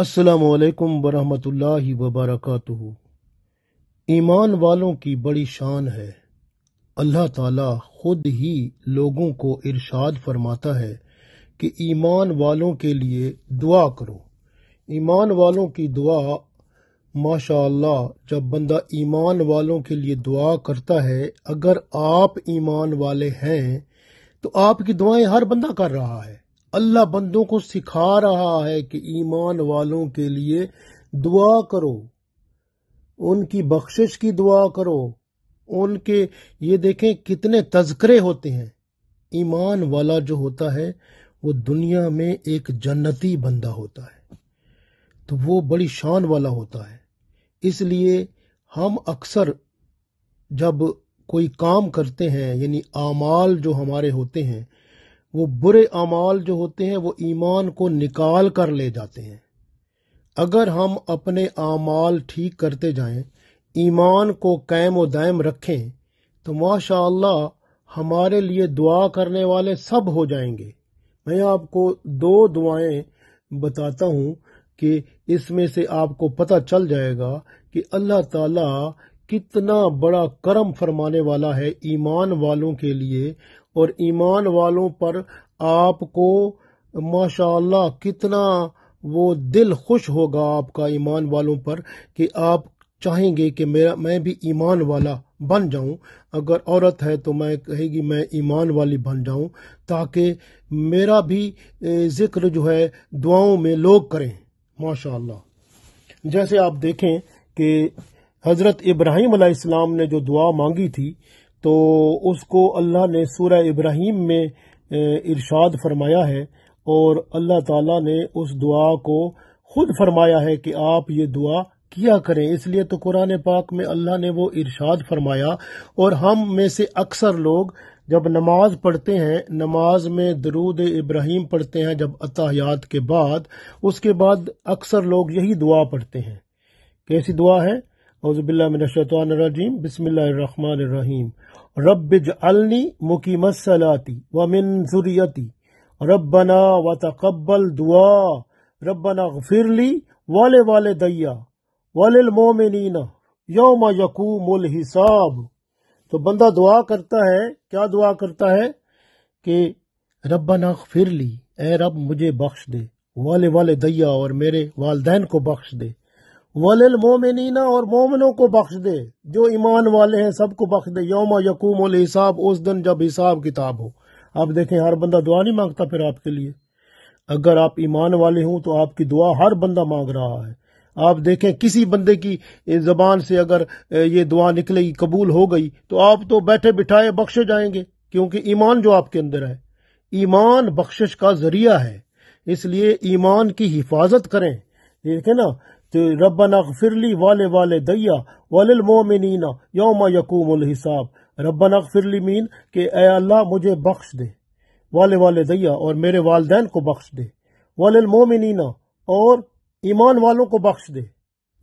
असलकम वरहमतुल्लाहि वबरकत ईमान वालों की बड़ी शान है अल्लाह ताला खुद ही लोगों को इरशाद फरमाता है कि ईमान वालों के लिए दुआ करो ईमान वालों की दुआ माशा जब बंदा ईमान वालों के लिए दुआ करता है अगर आप ईमान वाले हैं तो आपकी दुआएं हर बंदा कर रहा है अल्लाह बंदों को सिखा रहा है कि ईमान वालों के लिए दुआ करो उनकी बख्शिश की दुआ करो उनके ये देखें कितने तस्करे होते हैं ईमान वाला जो होता है वो दुनिया में एक जन्नती बंदा होता है तो वो बड़ी शान वाला होता है इसलिए हम अक्सर जब कोई काम करते हैं यानी आमाल जो हमारे होते हैं वो बुरे अमाल जो होते हैं वो ईमान को निकाल कर ले जाते हैं अगर हम अपने अमाल ठीक करते जाएं ईमान को कैम व दायम रखें तो माशा हमारे लिए दुआ करने वाले सब हो जाएंगे मैं आपको दो दुआएं बताता हूँ कि इसमें से आपको पता चल जाएगा कि अल्लाह ताला कितना बड़ा करम फरमाने वाला है ईमान वालों के लिए और ईमान वालों पर आपको माशाल्लाह कितना वो दिल खुश होगा आपका ईमान वालों पर कि आप चाहेंगे कि मेरा मैं भी ईमान वाला बन जाऊं अगर औरत है तो मैं कहेगी मैं ईमान वाली बन जाऊं ताकि मेरा भी जिक्र जो है दुआओं में लोग करें माशाल्लाह जैसे आप देखें कि हज़रत इब्राहिम अलैहिस्सलाम ने जो दुआ मांगी थी तो उसको अल्लाह ने सूरह इब्राहिम में इरशाद फरमाया है और अल्लाह ताला ने उस दुआ को खुद फरमाया है कि आप ये दुआ किया करें इसलिए तो कुरान पाक में अल्लाह ने वो इरशाद फरमाया और हम में से अक्सर लोग जब नमाज पढ़ते हैं नमाज में दरूद इब्राहिम पढ़ते हैं जब अतायात के बाद उसके बाद अक्सर लोग यही दुआ पढ़ते हैं कैसी दुआ है अज़बिल्लाशतवानरजीम बसमीम रब्ज अलनी व मिन जुरियती व तकबल दुआ वाले वाले दैया योम हिसाब तो बंदा दुआ करता है क्या दुआ करता है कि फिर ली ए रब मुझे बख्श दे वाले वाले दया और मेरे वालदेन को बख्श दे वलिल मोमिनीना और मोमिनों को बख्श दे जो ईमान वाले हैं सबको बख्श दे योम यकूम हिसाब उस दिन जब हिसाब किताब हो आप देखें हर बंदा दुआ नहीं मांगता फिर आपके लिए अगर आप ईमान वाले हों तो आपकी दुआ हर बंदा मांग रहा है आप देखें किसी बंदे की जबान से अगर ये दुआ निकलेगी कबूल हो गई तो आप तो बैठे बिठाए बख्शे जाएंगे क्योंकि ईमान जो आपके अंदर है ईमान बख्शिश का जरिया है इसलिए ईमान की हिफाजत करें देखें ना ते रबना फिरली वाले वाले दैया वाल मोमिनीना योम यकूम हिसाब रबना फिरली मीन के ए अल्लाह मुझे बख्श दे वाले वाले दैया और मेरे वालदेन को बख्श दे वाल मोमिनीना और ईमान वालों को बख्श दे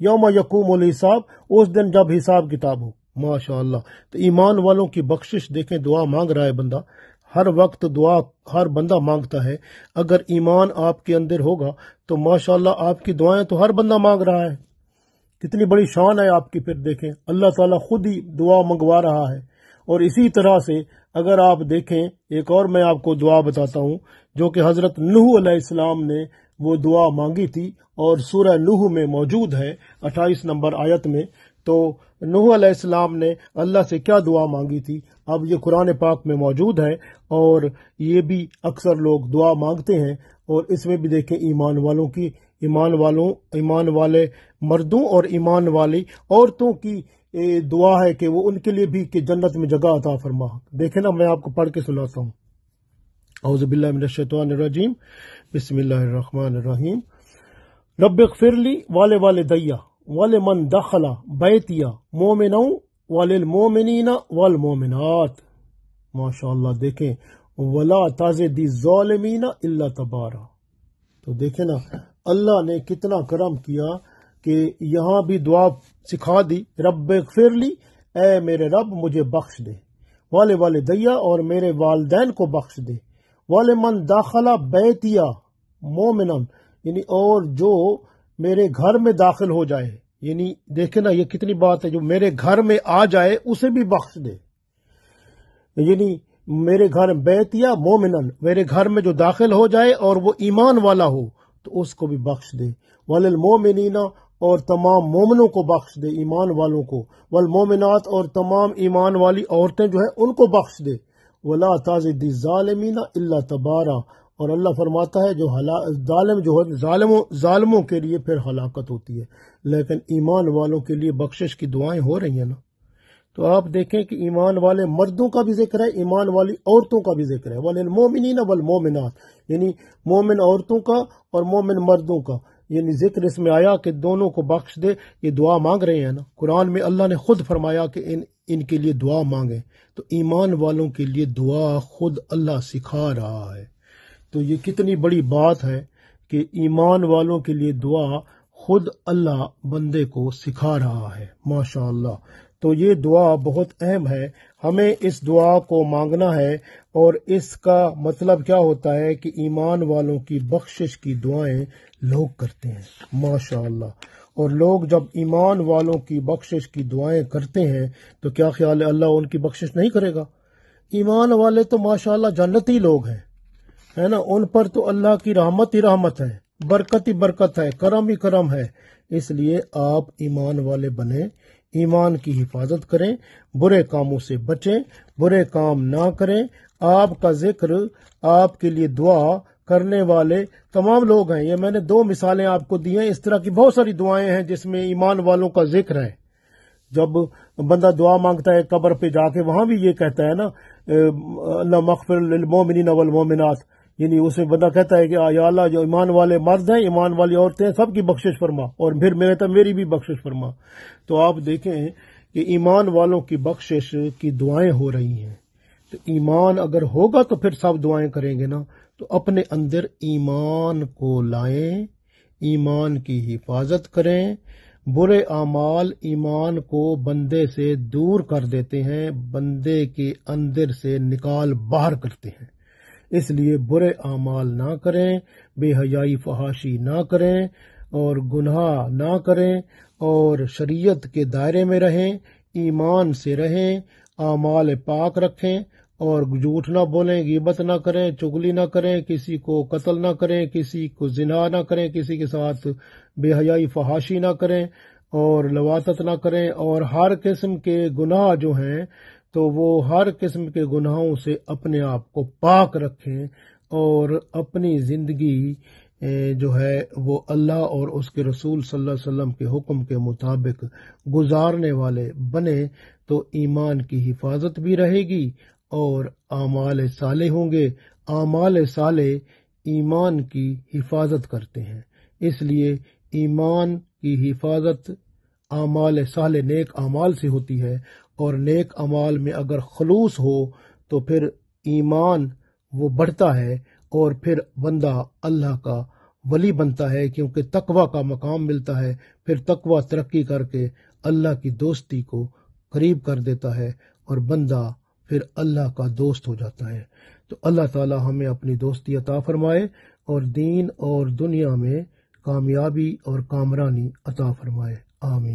योम यकूम हिसाब उस दिन जब हिसाब किताब हो माशा तो ईमान वालों की बख्शिश देखें दुआ मांग रहा है बंदा हर वक्त दुआ हर बंदा मांगता है अगर ईमान आपके अंदर होगा तो माशाल्लाह आपकी दुआएं तो हर बंदा मांग रहा है कितनी बड़ी शान है आपकी फिर देखें अल्लाह ताला खुद ही दुआ मंगवा रहा है और इसी तरह से अगर आप देखें एक और मैं आपको दुआ बताता हूँ जो कि हज़रत नूह अलैहिस्सलाम ने वो दुआ मांगी थी और सूरह नूह में मौजूद है अट्ठाईस नंबर आयत में तो नूह अलैहिस्सलाम ने अल्लाह से क्या दुआ मांगी थी अब ये कुरान पाक में मौजूद है और ये भी अक्सर लोग दुआ मांगते हैं और इसमें भी देखें ईमान वालों की ईमान वालों ईमान वाले मर्दों और ईमान वाली औरतों की दुआ है कि वो उनके लिए भी कि जन्नत में जगह अता फरमा देखे ना मैं आपको पढ़ के सुनाता हूँ हौजबिल्लाशतवानरजीम बसमिल्लर रहीम रब फिरली वाले वाले दैया वाले मन दखला बैतिया मोमिन वलिल मोमिन वाल मोमिनत माशा देखे वला ताजे दी मीना अल्ला तबारा तो देखे ना अल्लाह ने कितना करम किया कि यहाँ भी दुआ सिखा दी रब फिर ली ए मेरे रब मुझे बख्श दे वाले वाले दया और मेरे वालदेन को बख्श दे वाले मन दाखला बैतिया मोमिन यानी और जो मेरे घर में दाखिल हो जाए यानी देखे ना ये कितनी बात है जो मेरे घर में आ जाए उसे भी बख्श दे यानी मेरे घर बैतिया मोमिन मेरे घर में जो दाखिल हो जाए और वो ईमान वाला हो तो उसको भी बख्श दे वाल मोमिनीना और तमाम मोमिनों को बख्श दे ईमान वालों को वल मोमिनात और तमाम ईमान वाली औरतें जो है उनको बख्श दे वला ताजी दी अल्ला तबारा और अल्लाह फरमाता है जो हलाम जो है ालमों के लिए फिर हलाकत होती है लेकिन ईमान वालों के लिए बख्शिश की दुआएं हो रही हैं ना तो आप देखें कि ईमान वाले मर्दों का भी जिक्र है ईमान वाली औरतों का भी जिक्र है वाले मोमिन वल मोमिनत यानी मोमिन औरतों का और मोमिन मर्दों का यानी जिक्र इसमें आया कि दोनों को बख्श दे ये दुआ मांग रहे हैं ना कुरान में अल्लाह ने खुद फरमाया कि इन इनके लिए दुआ मांगे तो ईमान वालों के लिए दुआ खुद अल्लाह सिखा रहा है तो ये कितनी बड़ी बात है कि ईमान वालों के लिए दुआ खुद अल्लाह बंदे को सिखा रहा है माशा तो ये दुआ बहुत अहम है हमें इस दुआ को मांगना है और इसका मतलब क्या होता है कि ईमान वालों की बख्शिश की दुआएं लोग करते हैं माशा और लोग जब ईमान वालों की बख्शिश की दुआएं करते हैं तो क्या ख्याल है अल्लाह उनकी बख्शिश नहीं करेगा ईमान वाले तो माशाला जन्नती लोग हैं है ना उन पर तो अल्लाह की रहमत ही रहमत है बरकत ही बरकत है करम ही करम है इसलिए आप ईमान वाले बने ईमान की हिफाजत करें बुरे कामों से बचें बुरे काम ना करें आपका जिक्र आपके लिए दुआ करने वाले तमाम लोग हैं ये मैंने दो मिसालें आपको दी हैं इस तरह की बहुत सारी दुआएं हैं जिसमें ईमान वालों का जिक्र है जब बंदा दुआ मांगता है कब्र पे जाके वहां भी ये कहता है ना अल्लाह मखफिर मोमिन अवल मोमिनाथ यानी उसमें बंदा कहता है कि या अल्लाह जो ईमान वाले मर्द हैं ईमान वाली औरतें सबकी बख्शिश फरमा और फिर मेरे तो मेरी भी बख्शिश फरमा तो आप देखें कि ईमान वालों की बख्शिश की दुआएं हो रही हैं तो ईमान अगर होगा तो फिर सब दुआएं करेंगे ना तो अपने अंदर ईमान को लाएं ईमान की हिफाजत करें बुरे अमाल ईमान को बंदे से दूर कर देते हैं बंदे के अंदर से निकाल बाहर करते हैं इसलिए बुरे अमाल ना करें बेहयाई फहाशी ना करें और गुनाह ना करें और शरीयत के दायरे में रहें ईमान से रहें अमाल पाक रखें और झूठ ना बोलें गिबत ना करें चुगली ना करें किसी को कत्ल ना करें किसी को जिना ना करें किसी के साथ बेहयाई फहाशी ना करें और लवातत ना करें और हर किस्म के गुनाह जो हैं तो वो हर किस्म के गुनाहों से अपने आप को पाक रखें और अपनी ज़िंदगी जो है वो अल्लाह और उसके रसूल सल्लल्लाहु अलैहि वसल्लम के हुक्म के मुताबिक गुजारने वाले बने तो ईमान की हिफाजत भी रहेगी और आमाल साले होंगे आमाल साले ईमान की हिफाजत करते हैं इसलिए ईमान की हिफाजत आमाल साले नेक आमाल से होती है और नेक अमाल में अगर खलूस हो तो फिर ईमान वो बढ़ता है और फिर बंदा अल्लाह का वली बनता है क्योंकि तकवा का मकाम मिलता है फिर तकवा तरक्की करके अल्लाह की दोस्ती को करीब कर देता है और बंदा फिर अल्लाह का दोस्त हो जाता है तो अल्लाह ताला हमें अपनी दोस्ती अता फरमाए और दीन और दुनिया में कामयाबी और कामरानी अता फरमाए आमीन